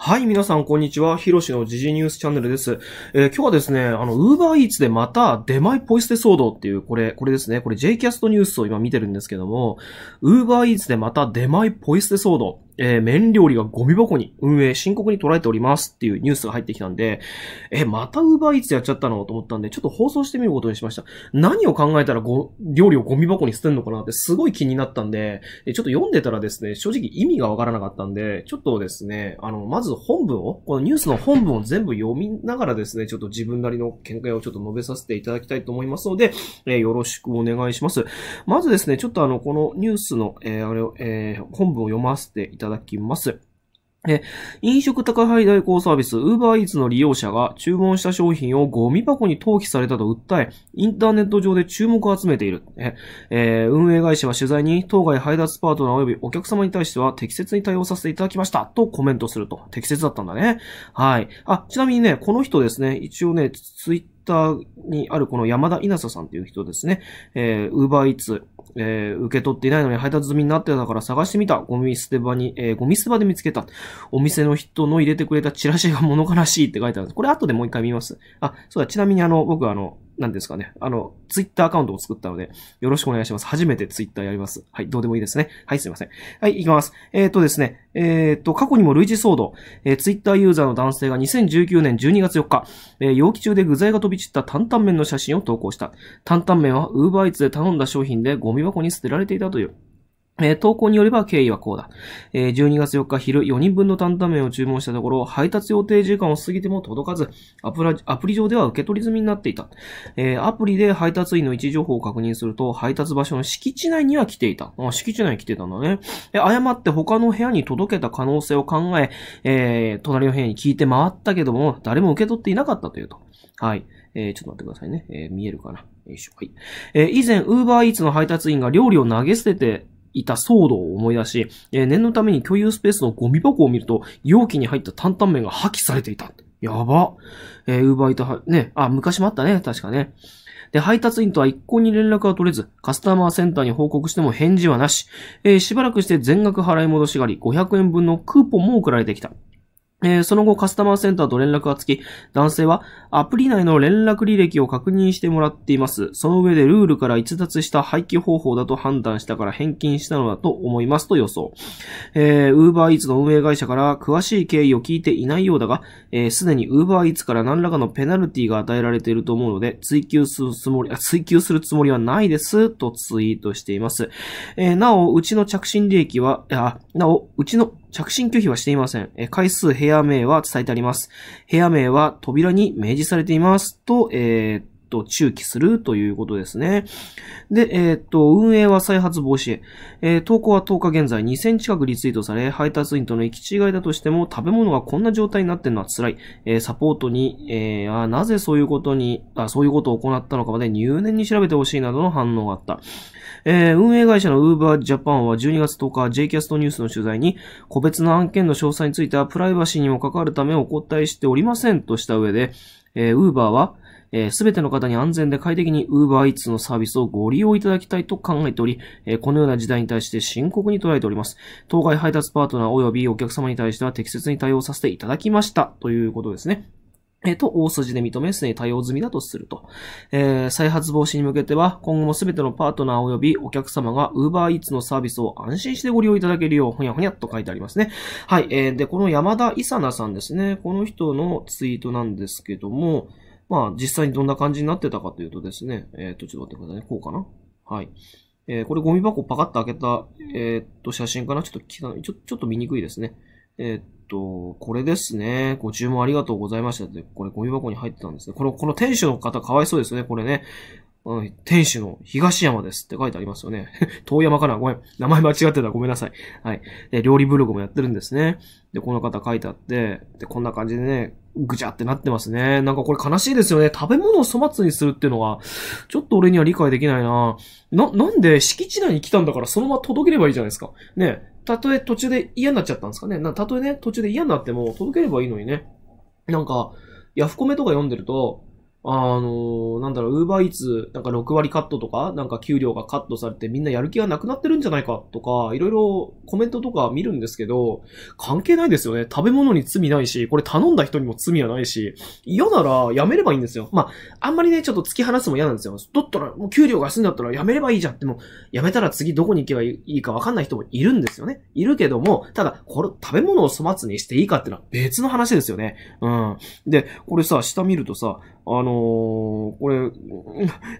はい、皆さん、こんにちは。ひろしの時事ニュースチャンネルです。えー、今日はですね、あの、ウーバーイーツでまた、出前ポイ捨て騒動っていう、これ、これですね、これ J キャストニュースを今見てるんですけども、ウーバーイーツでまた出前ポイ捨て騒動。えー、麺料理がゴミ箱に運営、深刻に捉えておりますっていうニュースが入ってきたんで、えー、また Uber Eats やっちゃったのと思ったんで、ちょっと放送してみることにしました。何を考えたらご、料理をゴミ箱に捨てるのかなってすごい気になったんで、ちょっと読んでたらですね、正直意味がわからなかったんで、ちょっとですね、あの、まず本文を、このニュースの本文を全部読みながらですね、ちょっと自分なりの見解をちょっと述べさせていただきたいと思いますので、えー、よろしくお願いします。まずですね、ちょっとあの、このニュースの、えあれを、え本文を読ませていただただきます。え、飲食宅配代行サービス、UberEats の利用者が注文した商品をゴミ箱に投棄されたと訴え、インターネット上で注目を集めている。えー、運営会社は取材に、当該配達パートナー及びお客様に対しては適切に対応させていただきました。とコメントすると。適切だったんだね。はい。あ、ちなみにね、この人ですね、一応ね、ツイッターにあるこの山田稲佐さんという人ですね。えー、ウーバーイーツ、えー、受け取っていないのに配達済みになってたから探してみた。ゴミ捨て場に、えー、ゴミ捨て場で見つけた。お店の人の入れてくれたチラシが物悲しいって書いてあるんです。これ後でもう一回見ます。あ、そうだ、ちなみにあの、僕あの、なんですかね、あの、ツイッターアカウントを作ったので、よろしくお願いします。初めてツイッターやります。はい、どうでもいいですね。はい、すいません。はい、行きます。えっ、ー、とですね、えっ、ー、と、過去にも類似騒動、えー、ツイッターユーザーの男性が2019年12月4日、えー、容器中で具材が飛び散った担々麺の写真を投稿した。担々麺は Uber Eats で頼んだ商品でゴミ箱に捨てられていたという。えー、投稿によれば経緯はこうだ。えー、12月4日昼、4人分の担々麺を注文したところ、配達予定時間を過ぎても届かず、アプアプリ上では受け取り済みになっていた。えー、アプリで配達員の位置情報を確認すると、配達場所の敷地内には来ていた。あ敷地内に来てたんだね。え、誤って他の部屋に届けた可能性を考え、えー、隣の部屋に聞いて回ったけども、誰も受け取っていなかったというと。はい。えー、ちょっと待ってくださいね。えー、見えるかな。よいしょ。はい。えー、以前、Uber Eats の配達員が料理を投げ捨てて、いた騒動を思い出し、えー、念のために共有スペースのゴミ箱を見ると、容器に入った担々麺が破棄されていた。やば。えー、ウーバーイートは、ね、あ、昔もあったね、確かね。で、配達員とは一向に連絡は取れず、カスタマーセンターに報告しても返事はなし、えー、しばらくして全額払い戻しがあり、500円分のクーポンも送られてきた。えー、その後カスタマーセンターと連絡がつき、男性はアプリ内の連絡履歴を確認してもらっています。その上でルールから逸脱した廃棄方法だと判断したから返金したのだと思いますと予想。えー、Uber Eats の運営会社から詳しい経緯を聞いていないようだが、えす、ー、でに Uber Eats から何らかのペナルティが与えられていると思うので、追求するつもり、追求するつもりはないです、とツイートしています。えー、なお、うちの着信履歴は、あ、なお、うちの着信拒否はしていません。え回数、部屋名は伝えてあります。部屋名は扉に明示されています。と、えー、と中期するということですね。で、えっ、と、運営は再発防止。えー、投稿は10日現在2000近くリツイートされ、配達員との行き違いだとしても食べ物がこんな状態になってるのは辛い。えー、サポートに、えあ、なぜそういうことにあ、そういうことを行ったのかまで入念に調べてほしいなどの反応があった。え運営会社の Uber Japan は12月10日 JCast ニュースの取材に、個別の案件の詳細についてはプライバシーにも関わるためお答えしておりませんとした上で、えー、Uber は、えす、べ、ての方に安全で快適に Uber Eats のサービスをご利用いただきたいと考えており、えー、このような時代に対して深刻に捉えております。当該配達パートナー及びお客様に対しては適切に対応させていただきました。ということですね。えっ、と、大筋で認め、すでに対応済みだとすると。えー、再発防止に向けては、今後もすべてのパートナー及びお客様が Uber Eats のサービスを安心してご利用いただけるよう、ほにゃほにゃっと書いてありますね。はい。えー、で、この山田伊さ奈さんですね。この人のツイートなんですけども、まあ、実際にどんな感じになってたかというとですね、えっ、ー、と、ちょっと待ってくださいね。こうかな。はい。えー、これゴミ箱パカッと開けた、えー、っと、写真かなちょっと、ちょちょっと見にくいですね。えー、っと、これですね。ご注文ありがとうございましたこれゴミ箱に入ってたんですね。この、この店主の方かわいそうですね、これね。店主の東山ですって書いてありますよね。遠山かなごめん。名前間違ってたらごめんなさい。はい。で、料理ブログもやってるんですね。で、この方書いてあって、で、こんな感じでね、ぐちゃってなってますね。なんかこれ悲しいですよね。食べ物を粗末にするっていうのは、ちょっと俺には理解できないなな、なんで敷地内に来たんだからそのまま届ければいいじゃないですか。ね。たとえ途中で嫌になっちゃったんですかね。な、たとえね、途中で嫌になっても届ければいいのにね。なんか、ヤフコメとか読んでると、あの、なんだろう、ウーバーイーツ、なんか6割カットとか、なんか給料がカットされてみんなやる気がなくなってるんじゃないかとか、いろいろコメントとか見るんですけど、関係ないですよね。食べ物に罪ないし、これ頼んだ人にも罪はないし、嫌ならやめればいいんですよ。まあ、あんまりね、ちょっと突き放すも嫌なんですよ。だったら、もう給料が安いんだったらやめればいいじゃんって、もう、やめたら次どこに行けばいいかわかんない人もいるんですよね。いるけども、ただ、これ、食べ物を粗末にしていいかってのは別の話ですよね。うん。で、これさ、下見るとさ、あの、のー、これ、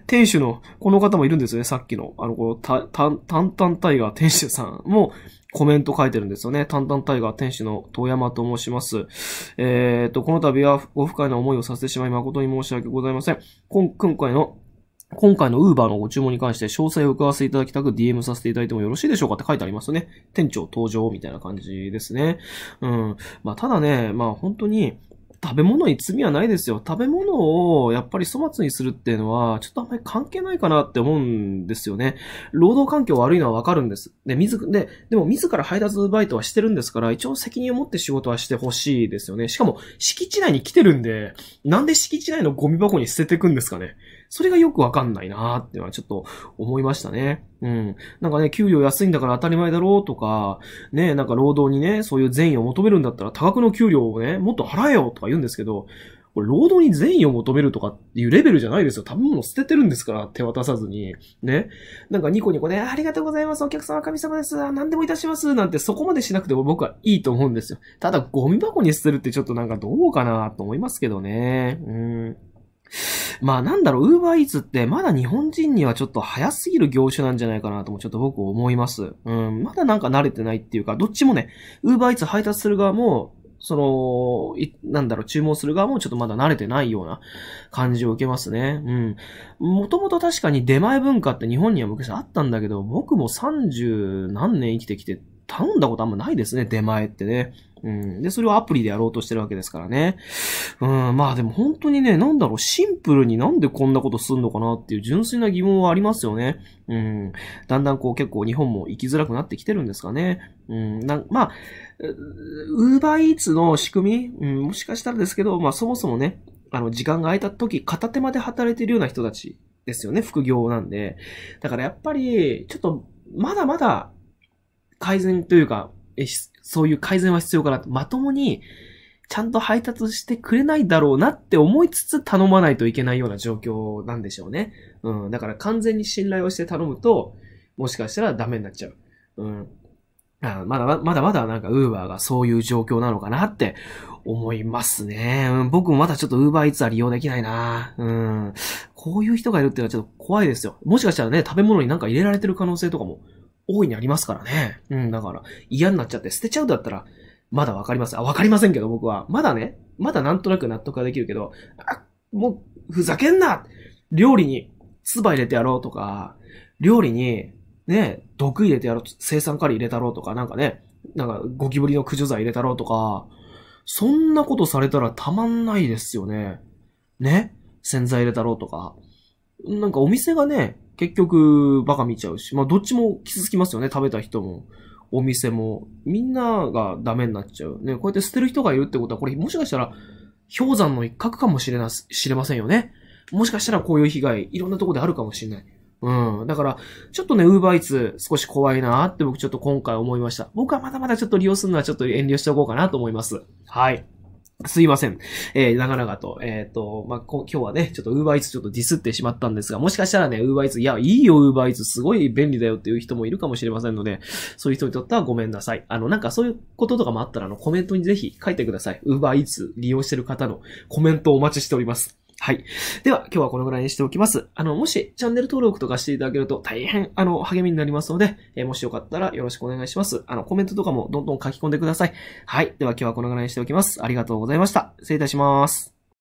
店主の、この方もいるんですよね、さっきの。あの、この、た、た、んたんタイガー店主さんも、コメント書いてるんですよね。タンタンタイガー店主の遠山と申します。えー、っと、この度はご不快な思いをさせてしまい誠に申し訳ございません。今今回の今回の Uber のご注文に関して詳細を伺わせていただきたく DM させていただいてもよろしいでしょうかって書いてありますね。店長登場みたいな感じですね。うん。まあ、ただね、まあ本当に、食べ物に罪はないですよ。食べ物をやっぱり粗末にするっていうのは、ちょっとあんまり関係ないかなって思うんですよね。労働環境悪いのはわかるんです。で、自、で、でも自ら配達バイトはしてるんですから、一応責任を持って仕事はしてほしいですよね。しかも、敷地内に来てるんで、なんで敷地内のゴミ箱に捨ててくんですかね。それがよくわかんないなーってのはちょっと思いましたね。うん。なんかね、給料安いんだから当たり前だろうとか、ね、なんか労働にね、そういう善意を求めるんだったら多額の給料をね、もっと払えよとか言うんですけど、これ、労働に善意を求めるとかっていうレベルじゃないですよ。食べ物捨ててるんですから、手渡さずに。ね。なんかニコニコで、ありがとうございます。お客様神様です。何でもいたします。なんてそこまでしなくても僕はいいと思うんですよ。ただ、ゴミ箱に捨てるってちょっとなんかどうかなと思いますけどね。うん。まあなんだろう、ウーバーイーツってまだ日本人にはちょっと早すぎる業種なんじゃないかなともちょっと僕思います。うん、まだなんか慣れてないっていうか、どっちもね、ウーバーイーツ配達する側も、その、なんだろう、注文する側もちょっとまだ慣れてないような感じを受けますね。うん。もともと確かに出前文化って日本には昔あったんだけど、僕も三十何年生きてきて頼んだことあんまないですね、出前ってね。うん。で、それをアプリでやろうとしてるわけですからね。うん、まあでも本当にね、なんだろう、シンプルになんでこんなことすんのかなっていう純粋な疑問はありますよね。うん。だんだんこう結構日本も行きづらくなってきてるんですかね。うん、なまあ、ウーバーイーツの仕組み、うん、もしかしたらですけど、まあそもそもね、あの、時間が空いた時、片手間で働いてるような人たちですよね、副業なんで。だからやっぱり、ちょっと、まだまだ改善というか、そういう改善は必要かなと。まともに、ちゃんと配達してくれないだろうなって思いつつ頼まないといけないような状況なんでしょうね。うん。だから完全に信頼をして頼むと、もしかしたらダメになっちゃう。うん。あまだまだまだなんか Uber がそういう状況なのかなって思いますね。うん、僕もまだちょっと Uber いつは利用できないな。うん。こういう人がいるっていうのはちょっと怖いですよ。もしかしたらね、食べ物になんか入れられてる可能性とかも大いにありますからね。うん、だから、嫌になっちゃって捨てちゃうだったら、まだわかります。あ、わかりませんけど、僕は。まだね、まだなんとなく納得ができるけど、あ、もう、ふざけんな料理に、唾入れてやろうとか、料理に、ね、毒入れてやろう、生産カリ入れたろうとか、なんかね、なんか、ゴキブリの駆除剤入れたろうとか、そんなことされたらたまんないですよね。ね洗剤入れたろうとか。なんかお店がね、結局、バカ見ちゃうし、まあ、どっちも傷つきますよね、食べた人も。お店も、みんながダメになっちゃう。ね、こうやって捨てる人がいるってことは、これもしかしたら、氷山の一角かもしれな、知れませんよね。もしかしたらこういう被害、いろんなとこであるかもしれない。うん。だから、ちょっとね、ウーバーイーツ少し怖いなって僕ちょっと今回思いました。僕はまだまだちょっと利用するのはちょっと遠慮しておこうかなと思います。はい。すいません。えー、長々と。えっ、ー、と、まあ、今日はね、ちょっと Uber Eats ちょっとディスってしまったんですが、もしかしたらね、Uber Eats、いや、いいよ Uber Eats、すごい便利だよっていう人もいるかもしれませんので、そういう人にとってはごめんなさい。あの、なんかそういうこととかもあったら、あの、コメントにぜひ書いてください。Uber Eats 利用してる方のコメントをお待ちしております。はい。では、今日はこのぐらいにしておきます。あの、もし、チャンネル登録とかしていただけると大変、あの、励みになりますので、えー、もしよかったらよろしくお願いします。あの、コメントとかもどんどん書き込んでください。はい。では、今日はこのぐらいにしておきます。ありがとうございました。失礼いたします。